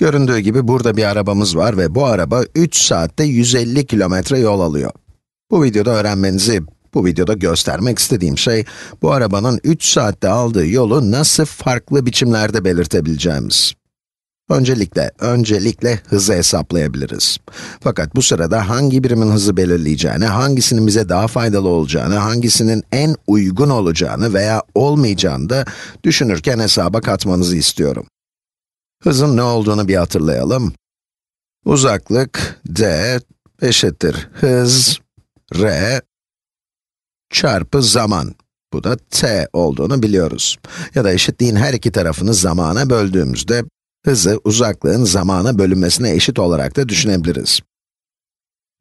Göründüğü gibi burada bir arabamız var ve bu araba 3 saatte 150 kilometre yol alıyor. Bu videoda öğrenmenizi, bu videoda göstermek istediğim şey, bu arabanın 3 saatte aldığı yolu nasıl farklı biçimlerde belirtebileceğimiz. Öncelikle, öncelikle hızı hesaplayabiliriz. Fakat bu sırada hangi birimin hızı belirleyeceğini, hangisinin bize daha faydalı olacağını, hangisinin en uygun olacağını veya olmayacağını da düşünürken hesaba katmanızı istiyorum. Hızın ne olduğunu bir hatırlayalım. Uzaklık d eşittir hız r çarpı zaman. Bu da t olduğunu biliyoruz. Ya da eşitliğin her iki tarafını zamana böldüğümüzde hızı uzaklığın zamana bölünmesine eşit olarak da düşünebiliriz.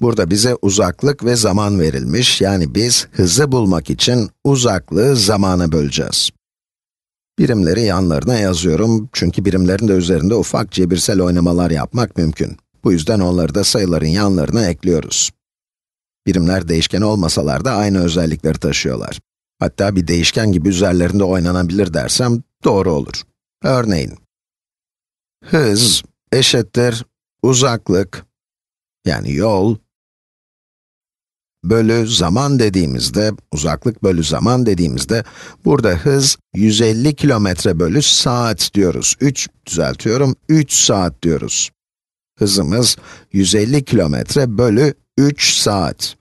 Burada bize uzaklık ve zaman verilmiş, yani biz hızı bulmak için uzaklığı zamana böleceğiz. Birimleri yanlarına yazıyorum çünkü birimlerin de üzerinde ufak cebirsel oynamalar yapmak mümkün. Bu yüzden onları da sayıların yanlarına ekliyoruz. Birimler değişken olmasalar da aynı özellikleri taşıyorlar. Hatta bir değişken gibi üzerlerinde oynanabilir dersem doğru olur. Örneğin, hız eşittir uzaklık, yani yol bölü zaman dediğimizde, uzaklık bölü zaman dediğimizde, burada hız 150 kilometre bölü saat diyoruz. 3, düzeltiyorum, 3 saat diyoruz. Hızımız 150 kilometre bölü 3 saat.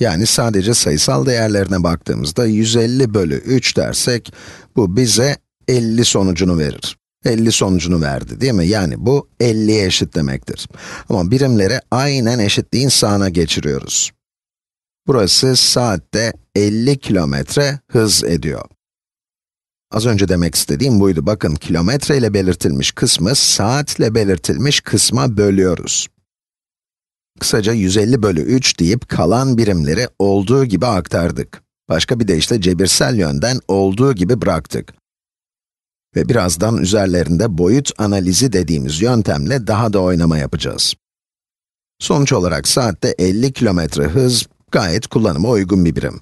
Yani sadece sayısal değerlerine baktığımızda 150 bölü 3 dersek, bu bize 50 sonucunu verir. 50 sonucunu verdi değil mi? Yani bu 50'ye eşit demektir. Ama birimleri aynen eşitliğin sağına geçiriyoruz. Burası saatte 50 kilometre hız ediyor. Az önce demek istediğim buydu. Bakın, kilometre ile belirtilmiş kısmı, saatle belirtilmiş kısma bölüyoruz. Kısaca 150 bölü 3 deyip kalan birimleri olduğu gibi aktardık. Başka bir deyişle cebirsel yönden olduğu gibi bıraktık. Ve birazdan üzerlerinde boyut analizi dediğimiz yöntemle daha da oynama yapacağız. Sonuç olarak saatte 50 kilometre hız Gayet kullanıma uygun bir birim.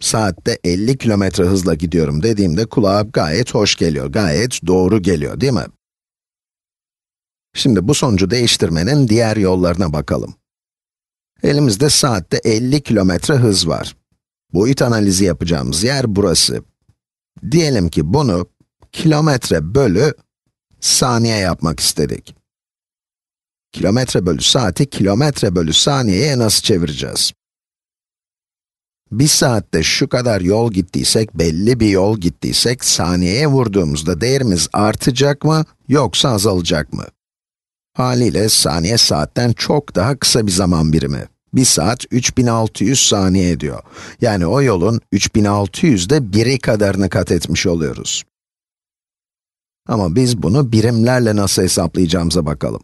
Saatte 50 kilometre hızla gidiyorum dediğimde kulağa gayet hoş geliyor, gayet doğru geliyor değil mi? Şimdi bu sonucu değiştirmenin diğer yollarına bakalım. Elimizde saatte 50 kilometre hız var. Boyut analizi yapacağımız yer burası. Diyelim ki bunu kilometre bölü saniye yapmak istedik. Kilometre bölü saati kilometre bölü saniyeye nasıl çevireceğiz? Bir saatte şu kadar yol gittiysek, belli bir yol gittiysek, saniyeye vurduğumuzda değerimiz artacak mı, yoksa azalacak mı? Haliyle saniye saatten çok daha kısa bir zaman birimi. Bir saat 3600 saniye ediyor. Yani o yolun 3600'de biri kadarını kat etmiş oluyoruz. Ama biz bunu birimlerle nasıl hesaplayacağımıza bakalım.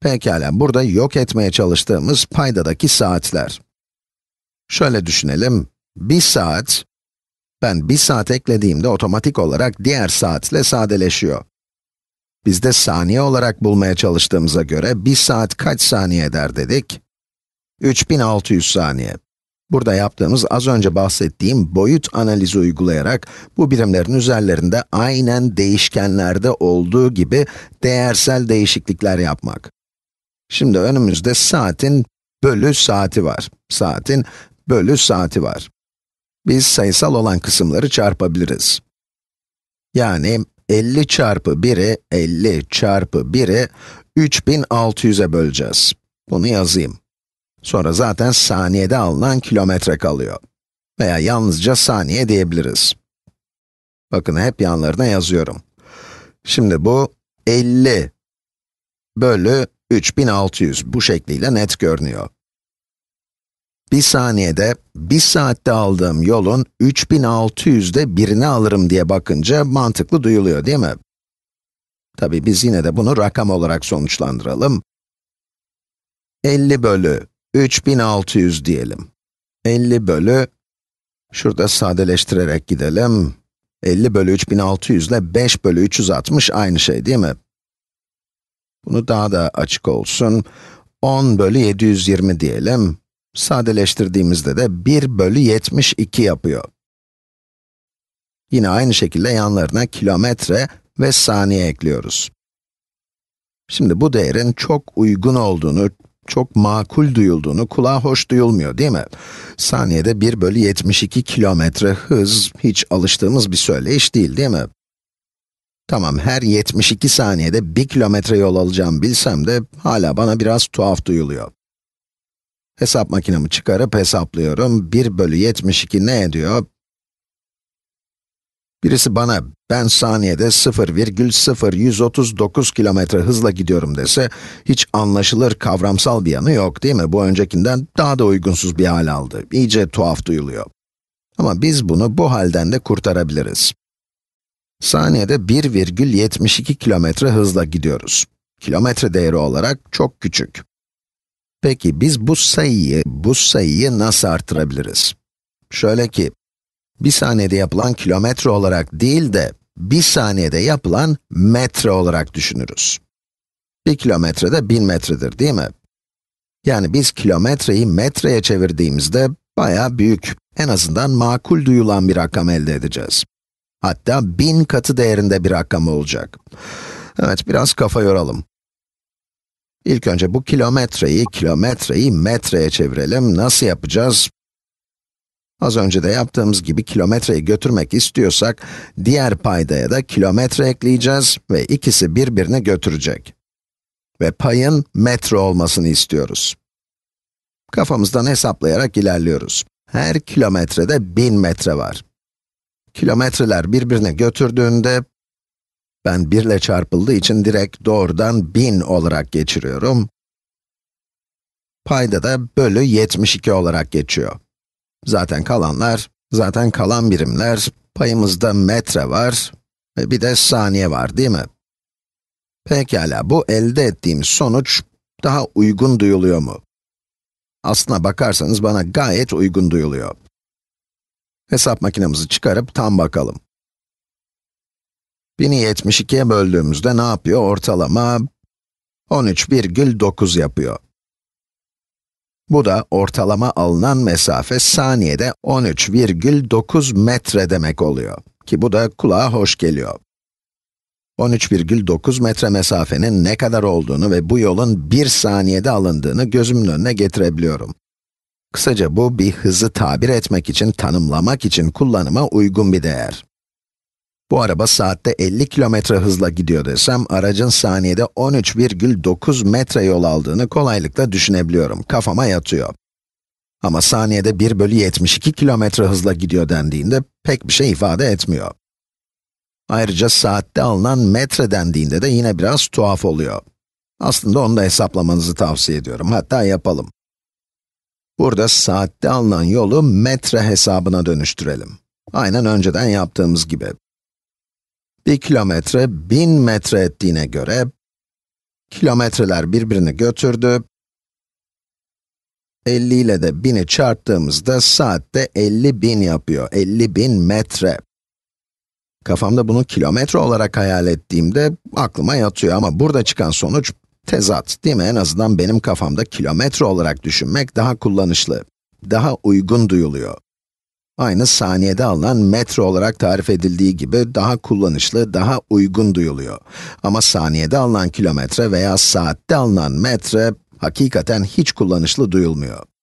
Pekala, burada yok etmeye çalıştığımız paydadaki saatler. Şöyle düşünelim, bir saat, ben bir saat eklediğimde otomatik olarak diğer saatle sadeleşiyor. Biz de saniye olarak bulmaya çalıştığımıza göre bir saat kaç saniye eder dedik? 3600 saniye. Burada yaptığımız az önce bahsettiğim boyut analizi uygulayarak bu birimlerin üzerlerinde aynen değişkenlerde olduğu gibi değersel değişiklikler yapmak. Şimdi önümüzde saatin bölü saati var. Saatin bölü saati var. Biz sayısal olan kısımları çarpabiliriz. Yani 50 çarpı 1'i 50 çarpı 1'i 3600'e böleceğiz. Bunu yazayım. Sonra zaten saniyede alınan kilometre kalıyor. Veya yalnızca saniye diyebiliriz. Bakın hep yanlarına yazıyorum. Şimdi bu 50 bölü 3600 bu şekliyle net görünüyor bir saniyede, bir saatte aldığım yolun 3600'de birini alırım diye bakınca mantıklı duyuluyor değil mi? Tabii biz yine de bunu rakam olarak sonuçlandıralım. 50 bölü 3600 diyelim. 50 bölü, şurada sadeleştirerek gidelim. 50 bölü 3600 ile 5 bölü 360 aynı şey değil mi? Bunu daha da açık olsun. 10 bölü 720 diyelim. Sadeleştirdiğimizde de 1 bölü 72 yapıyor. Yine aynı şekilde yanlarına kilometre ve saniye ekliyoruz. Şimdi bu değerin çok uygun olduğunu, çok makul duyulduğunu, kulağa hoş duyulmuyor değil mi? Saniyede 1 bölü 72 kilometre hız, hiç alıştığımız bir söyleyiş değil değil mi? Tamam, her 72 saniyede 1 kilometre yol alacağım bilsem de hala bana biraz tuhaf duyuluyor. Hesap makinemi çıkarıp hesaplıyorum. 1 bölü 72 ne ediyor? Birisi bana, ben saniyede 0,0139 kilometre hızla gidiyorum dese, hiç anlaşılır kavramsal bir yanı yok değil mi? Bu öncekinden daha da uygunsuz bir hal aldı. İyice tuhaf duyuluyor. Ama biz bunu bu halden de kurtarabiliriz. Saniyede 1,72 kilometre hızla gidiyoruz. Kilometre değeri olarak çok küçük. Peki biz bu sayıyı, bu sayıyı nasıl artırabiliriz? Şöyle ki, bir saniyede yapılan kilometre olarak değil de, bir saniyede yapılan metre olarak düşünürüz. Bir kilometre de bin metredir değil mi? Yani biz kilometreyi metreye çevirdiğimizde baya büyük, en azından makul duyulan bir rakam elde edeceğiz. Hatta bin katı değerinde bir rakam olacak. Evet, biraz kafa yoralım. İlk önce bu kilometreyi, kilometreyi metreye çevirelim. Nasıl yapacağız? Az önce de yaptığımız gibi kilometreyi götürmek istiyorsak, diğer paydaya da kilometre ekleyeceğiz ve ikisi birbirine götürecek. Ve payın metre olmasını istiyoruz. Kafamızdan hesaplayarak ilerliyoruz. Her kilometrede 1000 metre var. Kilometreler birbirine götürdüğünde, ben 1 ile çarpıldığı için direkt doğrudan 1000 olarak geçiriyorum. Payda da bölü 72 olarak geçiyor. Zaten kalanlar, zaten kalan birimler, payımızda metre var ve bir de saniye var değil mi? Pekala, bu elde ettiğim sonuç daha uygun duyuluyor mu? Aslına bakarsanız bana gayet uygun duyuluyor. Hesap makinemizi çıkarıp tam bakalım. 1000'i 72'ye böldüğümüzde ne yapıyor? Ortalama 13,9 yapıyor. Bu da ortalama alınan mesafe saniyede 13,9 metre demek oluyor. Ki bu da kulağa hoş geliyor. 13,9 metre mesafenin ne kadar olduğunu ve bu yolun 1 saniyede alındığını gözümün önüne getirebiliyorum. Kısaca bu, bir hızı tabir etmek için, tanımlamak için kullanıma uygun bir değer. Bu araba saatte 50 kilometre hızla gidiyor desem, aracın saniyede 13,9 metre yol aldığını kolaylıkla düşünebiliyorum. Kafama yatıyor. Ama saniyede 1 bölü 72 kilometre hızla gidiyor dendiğinde pek bir şey ifade etmiyor. Ayrıca saatte alınan metre dendiğinde de yine biraz tuhaf oluyor. Aslında onu da hesaplamanızı tavsiye ediyorum. Hatta yapalım. Burada saatte alınan yolu metre hesabına dönüştürelim. Aynen önceden yaptığımız gibi bir kilometre 1000 metre ettiğine göre, kilometreler birbirini götürdü. 50 ile de 1000'i çarptığımızda saatte 50 bin yapıyor. 50 bin metre. Kafamda bunu kilometre olarak hayal ettiğimde aklıma yatıyor ama burada çıkan sonuç tezat değil mi? En azından benim kafamda kilometre olarak düşünmek daha kullanışlı, daha uygun duyuluyor aynı saniyede alınan metre olarak tarif edildiği gibi daha kullanışlı, daha uygun duyuluyor. Ama saniyede alınan kilometre veya saatte alınan metre hakikaten hiç kullanışlı duyulmuyor.